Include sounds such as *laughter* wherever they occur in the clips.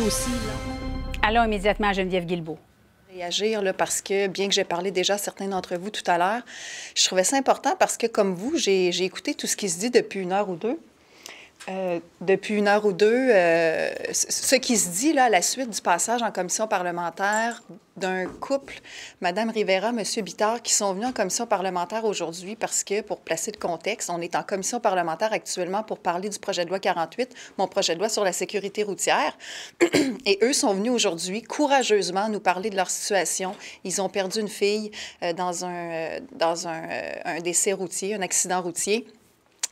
aussi. Allons immédiatement à Geneviève Guilbeault réagir là, parce que, bien que j'ai parlé déjà à certains d'entre vous tout à l'heure, je trouvais ça important parce que, comme vous, j'ai écouté tout ce qui se dit depuis une heure ou deux. Euh, depuis une heure ou deux, euh, ce qui se dit là, à la suite du passage en commission parlementaire d'un couple, Mme Rivera, M. Bittard, qui sont venus en commission parlementaire aujourd'hui parce que, pour placer le contexte, on est en commission parlementaire actuellement pour parler du projet de loi 48, mon projet de loi sur la sécurité routière. *clears throat* Et eux sont venus aujourd'hui courageusement nous parler de leur situation. Ils ont perdu une fille euh, dans, un, dans un décès routier, un accident routier.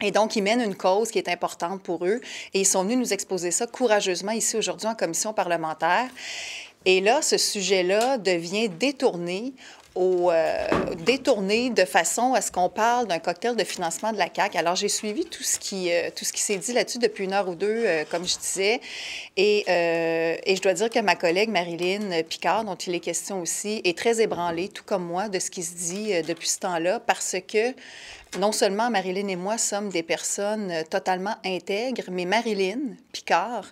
Et donc, ils mènent une cause qui est importante pour eux et ils sont venus nous exposer ça courageusement ici aujourd'hui en commission parlementaire. Et là, ce sujet-là devient détourné au, euh, détournée de façon à ce qu'on parle d'un cocktail de financement de la CAC. Alors, j'ai suivi tout ce qui, euh, qui s'est dit là-dessus depuis une heure ou deux, euh, comme je disais. Et, euh, et, je dois dire que ma collègue Marilyn Picard, dont il est question aussi, est très ébranlée, tout comme moi, de ce qui se dit depuis ce temps-là, parce que non seulement Marilyn et moi sommes des personnes totalement intègres, mais Marilyn Picard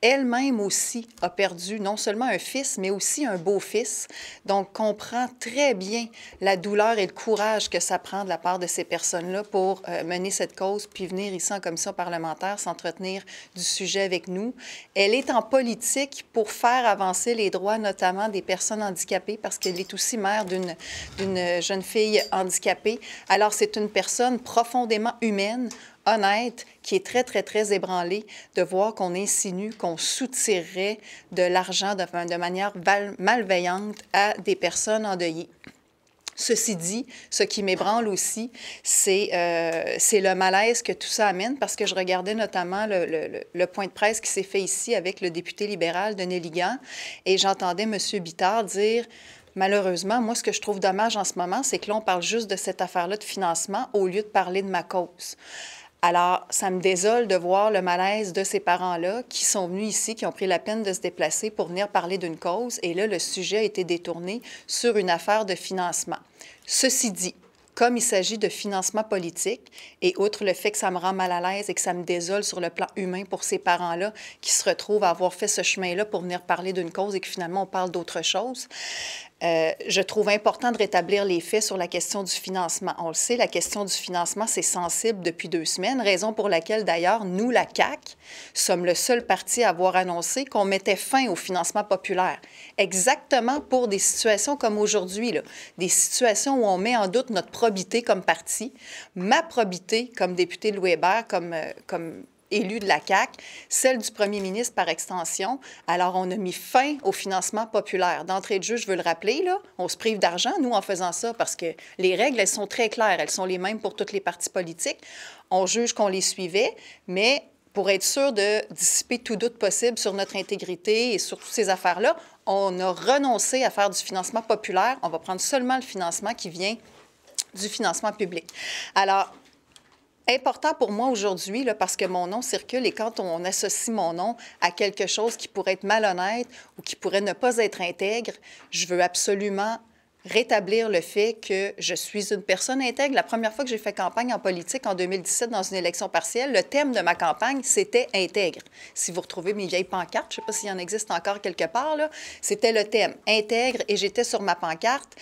elle-même aussi a perdu non seulement un fils, mais aussi un beau-fils. Donc, comprend très bien la douleur et le courage que ça prend de la part de ces personnes-là pour euh, mener cette cause, puis venir ici en commission parlementaire s'entretenir du sujet avec nous. Elle est en politique pour faire avancer les droits, notamment des personnes handicapées, parce qu'elle est aussi mère d'une jeune fille handicapée. Alors, c'est une personne profondément humaine, honnête, qui est très, très, très ébranlée de voir qu'on insinue qu'on soutirerait de l'argent de, de manière malveillante à des personnes endeuillées. Ceci dit, ce qui m'ébranle aussi, c'est euh, le malaise que tout ça amène, parce que je regardais notamment le, point de presse qui s'est fait ici avec le député libéral de Nelligan, et j'entendais M. Bittard dire malheureusement, moi, ce que je trouve dommage en ce moment, c'est que l'on parle juste de cette affaire-là de financement au lieu de parler de ma cause. Alors, ça me désole de voir le malaise de ces parents-là qui sont venus ici, qui ont pris la peine de se déplacer pour venir parler d'une cause. Et là, le sujet a été détourné sur une affaire de financement. Ceci dit, comme il s'agit de financement politique, et outre le fait que ça me rend mal à l'aise et que ça me désole sur le plan humain pour ces parents-là qui se retrouvent à avoir fait ce chemin-là pour venir parler d'une cause et que finalement on parle d'autre chose, euh, je trouve important de rétablir les faits sur la question du financement. On le sait, la question du financement, c'est sensible depuis deux semaines, raison pour laquelle, d'ailleurs, nous, la CAC, sommes le seul parti à avoir annoncé qu'on mettait fin au financement populaire. Exactement pour des situations comme aujourd'hui, des situations où on met en doute notre probité comme parti, ma probité comme député de Louis-Hébert, comme, euh, comme élu de la CAQ, celle du premier ministre par extension. Alors, on a mis fin au financement populaire. D'entrée de jeu, je veux le rappeler, là, on se prive d'argent, nous, en faisant ça, parce que les règles, elles sont très claires. Elles sont les mêmes pour toutes les parties politiques. On juge qu'on les suivait, mais pour être sûr de dissiper tout doute possible sur notre intégrité et sur toutes ces affaires-là, on a renoncé à faire du financement populaire. On va prendre seulement le financement qui vient du financement public. Alors, important pour moi aujourd'hui parce que mon nom circule et quand on associe mon nom à quelque chose qui pourrait être malhonnête ou qui pourrait ne pas être intègre, je veux absolument rétablir le fait que je suis une personne intègre. La première fois que j'ai fait campagne en politique en 2017 dans une élection partielle, le thème de ma campagne, c'était intègre. Si vous retrouvez mes vieilles pancartes, je ne sais pas s'il y en existe encore quelque part, c'était le thème intègre et j'étais sur ma pancarte.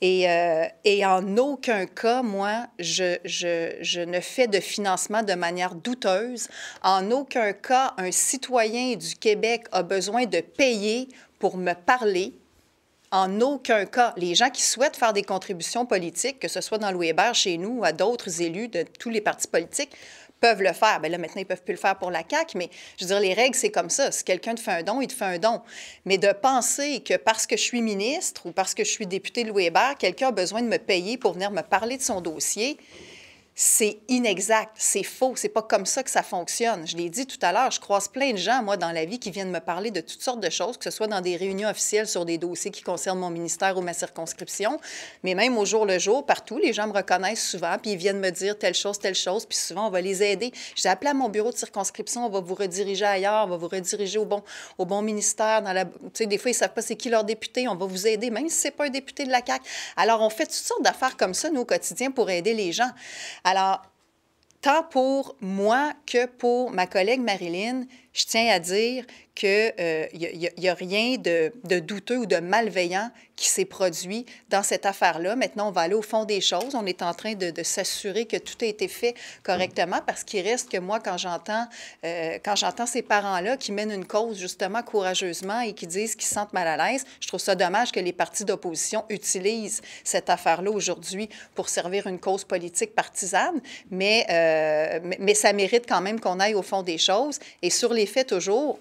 Et, euh, et, en aucun cas, moi, je, je ne fais de financement de manière douteuse. En aucun cas, un citoyen du Québec a besoin de payer pour me parler, en aucun cas, les gens qui souhaitent faire des contributions politiques, que ce soit dans Louis Hébert, chez nous, ou à d'autres élus de tous les partis politiques, peuvent le faire. Bien là, maintenant, ils ne peuvent plus le faire pour la CAQ, mais je veux dire, les règles, c'est comme ça. Si quelqu'un te fait un don, il te fait un don. Mais de penser que parce que je suis ministre ou parce que je suis député de Louis Hébert, quelqu'un a besoin de me payer pour venir me parler de son dossier, c'est inexact, c'est faux, c'est pas comme ça que ça fonctionne. Je l'ai dit tout à l'heure, je croise plein de gens, moi, dans la vie, qui viennent me parler de toutes sortes de choses, que ce soit dans des réunions officielles sur des dossiers qui concernent mon ministère ou ma circonscription, mais même au jour le jour, partout, les gens me reconnaissent souvent, puis ils viennent me dire telle chose, telle chose, puis souvent, on va les aider. J'ai appelé à mon bureau de circonscription, on va vous rediriger ailleurs, on va vous rediriger au bon, au bon ministère, dans la... Tu des fois, ils savent pas c'est qui leur député, on va vous aider, même si c'est pas un député de la CAQ. Alors, on fait toutes sortes d'affaires comme ça, nous, au quotidien, pour aider les gens. Alors, tant pour moi que pour ma collègue Marilyn, je tiens à dire qu'il n'y euh, a, rien de, douteux ou de malveillant qui s'est produit dans cette affaire-là. Maintenant, on va aller au fond des choses. On est en train de, s'assurer que tout a été fait correctement parce qu'il reste que moi, quand j'entends, euh, quand j'entends ces parents-là qui mènent une cause justement courageusement et qui disent qu'ils se sentent mal à l'aise, je trouve ça dommage que les partis d'opposition utilisent cette affaire-là aujourd'hui pour servir une cause politique partisane. Mais, euh, mais, mais ça mérite quand même qu'on aille au fond des choses. Et sur les fait toujours,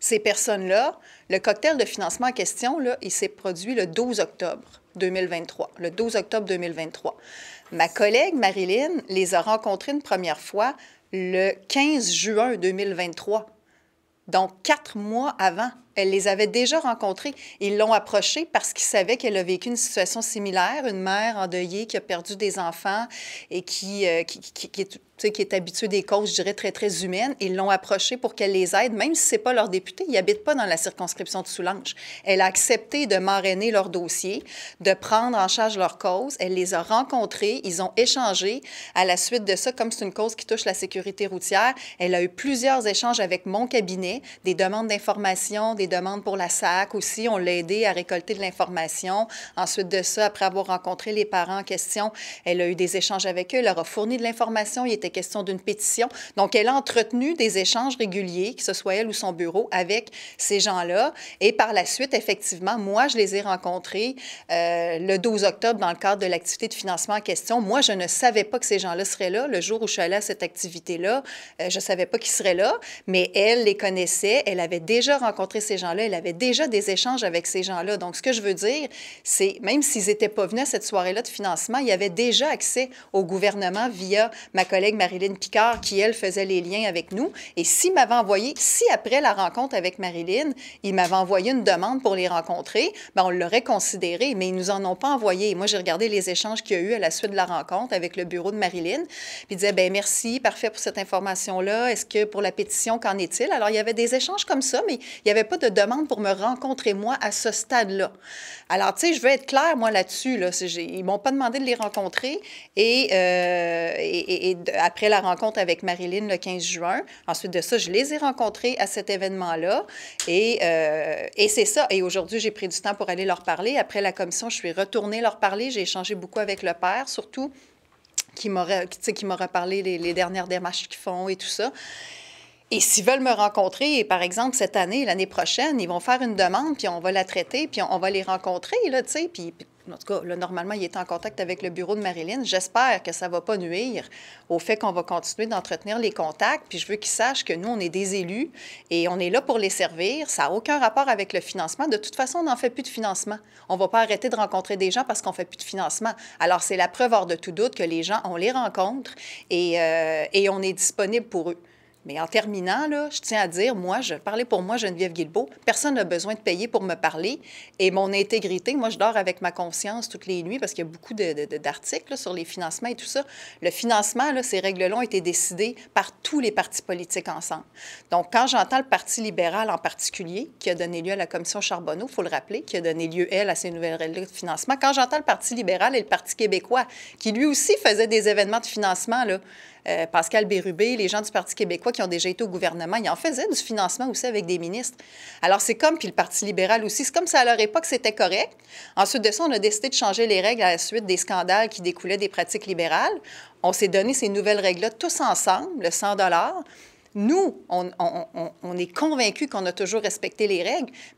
ces personnes-là, le cocktail de financement en question, là, il s'est produit le 12 octobre 2023, le 12 octobre 2023. Ma collègue Marilyn les a rencontrés une première fois le 15 juin 2023, donc quatre mois avant elle les avait déjà rencontrés. Ils l'ont approchée parce qu'ils savaient qu'elle a vécu une situation similaire, une mère endeuillée qui a perdu des enfants et qui, euh, qui, qui, qui est habituée des causes, je dirais, très, très humaines. Ils l'ont approchée pour qu'elle les aide, même si ce n'est pas leur député. Ils n'habitent pas dans la circonscription de Soulanges. Elle a accepté de marrainer leur dossier, de prendre en charge leur cause. Elle les a rencontrés, ils ont échangé. À la suite de ça, comme c'est une cause qui touche la sécurité routière, elle a eu plusieurs échanges avec mon cabinet, des demandes d'informations, des demande demandes pour la SAC aussi. On l'a aidé à récolter de l'information. Ensuite de ça, après avoir rencontré les parents en question, elle a eu des échanges avec eux, elle leur a fourni de l'information. Il était question d'une pétition. Donc, elle a entretenu des échanges réguliers, que ce soit elle ou son bureau, avec ces gens-là. Et par la suite, effectivement, moi, je les ai rencontrés euh, le 12 octobre dans le cadre de l'activité de financement en question. Moi, je ne savais pas que ces gens-là seraient là. Le jour où je suis allée à cette activité-là, euh, je ne savais pas qu'ils seraient là, mais elle les connaissait. Elle avait déjà rencontré ces gens-là, elle avait déjà des échanges avec ces gens-là. Donc, ce que je veux dire, c'est même s'ils n'étaient pas venus à cette soirée-là de financement, il y avait déjà accès au gouvernement via ma collègue Marilyn Picard, qui, elle, faisait les liens avec nous. Et s'il m'avait envoyé, si après la rencontre avec Marilyn, il m'avait envoyé une demande pour les rencontrer, bien, on l'aurait considéré, mais ils ne nous en ont pas envoyé. moi, j'ai regardé les échanges qu'il y a eu à la suite de la rencontre avec le bureau de Marilyn, puis il disait, ben merci, parfait pour cette information-là. Est-ce que pour la pétition, qu'en est-il? Alors, il y avait des échanges comme ça, mais il n'y avait de demande pour me rencontrer, moi, à ce stade-là. Alors, tu sais, je veux être claire, moi, là-dessus. Là. Ils m'ont pas demandé de les rencontrer. Et, euh, et, après la rencontre avec Marilyn le 15 juin, ensuite de ça, je les ai rencontrés à cet événement-là. Euh, et, c'est ça. Et aujourd'hui, j'ai pris du temps pour aller leur parler. Après la commission, je suis retournée leur parler. J'ai échangé beaucoup avec le père, surtout qui m'a reparlé les, les dernières démarches qu'ils font et tout ça. Et s'ils veulent me rencontrer, par exemple cette année, l'année prochaine, ils vont faire une demande, puis on va la traiter, puis on, va les rencontrer, là, tu sais. Puis, en tout cas, là, normalement, il est en contact avec le bureau de Marilyn. J'espère que ça ne va pas nuire au fait qu'on va continuer d'entretenir les contacts. Puis je veux qu'ils sachent que nous, on est des élus et on est là pour les servir. Ça n'a aucun rapport avec le financement. De toute façon, on n'en fait plus de financement. On ne va pas arrêter de rencontrer des gens parce qu'on ne fait plus de financement. Alors, c'est la preuve hors de tout doute que les gens, on les rencontre et euh, on est disponible pour eux. Mais en terminant, là, je tiens à dire, moi, je parlais pour moi, Geneviève Guilbeault, personne n'a besoin de payer pour me parler. Et mon intégrité, moi, je dors avec ma conscience toutes les nuits parce qu'il y a beaucoup d'articles sur les financements et tout ça. Le financement, ces règles-là ont été décidées par tous les partis politiques ensemble. Donc, quand j'entends le Parti libéral en particulier, qui a donné lieu à la commission Charbonneau, il faut le rappeler, qui a donné lieu, elle, à ces nouvelles règles de financement, quand j'entends le Parti libéral et le Parti québécois, qui lui aussi faisait des événements de financement, là, euh, Pascal Bérubé, les gens du Parti québécois qui ont déjà été au gouvernement, ils en faisaient du financement aussi avec des ministres. Alors, c'est comme, puis le Parti libéral aussi, c'est comme ça à leur époque, c'était correct. Ensuite de ça, on a décidé de changer les règles à la suite des scandales qui découlaient des pratiques libérales. On s'est donné ces nouvelles règles-là tous ensemble, le 100 nous, on, on est convaincus qu'on a toujours respecté les règles,